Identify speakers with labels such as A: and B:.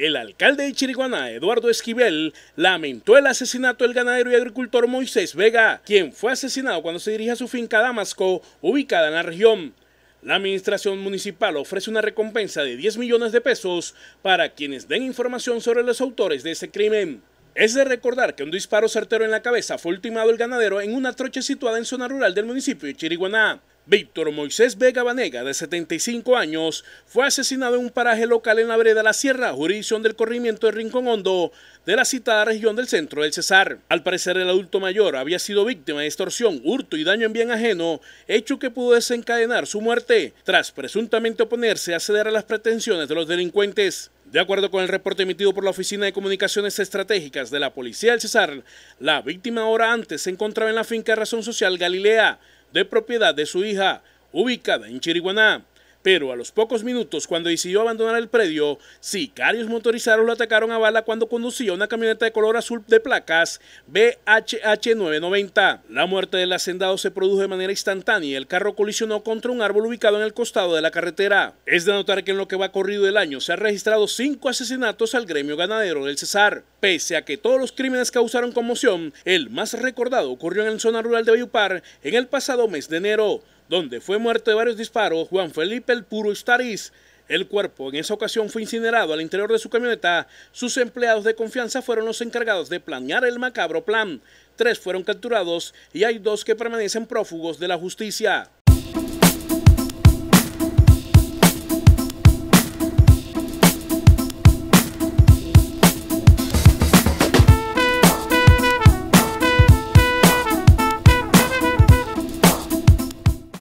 A: El alcalde de Chiriguana, Eduardo Esquivel, lamentó el asesinato del ganadero y agricultor Moisés Vega, quien fue asesinado cuando se dirige a su finca Damasco, ubicada en la región. La administración municipal ofrece una recompensa de 10 millones de pesos para quienes den información sobre los autores de ese crimen. Es de recordar que un disparo certero en la cabeza fue ultimado el ganadero en una trocha situada en zona rural del municipio de Chiriguaná. Víctor Moisés Vega Banega, de 75 años, fue asesinado en un paraje local en la Breda La Sierra, jurisdicción del corrimiento de Rincón Hondo, de la citada región del centro del Cesar. Al parecer, el adulto mayor había sido víctima de extorsión, hurto y daño en bien ajeno, hecho que pudo desencadenar su muerte, tras presuntamente oponerse a ceder a las pretensiones de los delincuentes. De acuerdo con el reporte emitido por la Oficina de Comunicaciones Estratégicas de la Policía del Cesar, la víctima hora antes se encontraba en la finca Razón Social Galilea, de propiedad de su hija, ubicada en Chiriguaná. Pero a los pocos minutos, cuando decidió abandonar el predio, sicarios motorizados lo atacaron a bala cuando conducía una camioneta de color azul de placas BHH990. La muerte del hacendado se produjo de manera instantánea y el carro colisionó contra un árbol ubicado en el costado de la carretera. Es de notar que en lo que va corrido el año se han registrado cinco asesinatos al gremio ganadero del Cesar. Pese a que todos los crímenes causaron conmoción, el más recordado ocurrió en la zona rural de Bayupar en el pasado mes de enero donde fue muerto de varios disparos Juan Felipe El Puro Estariz. El cuerpo en esa ocasión fue incinerado al interior de su camioneta. Sus empleados de confianza fueron los encargados de planear el macabro plan. Tres fueron capturados y hay dos que permanecen prófugos de la justicia.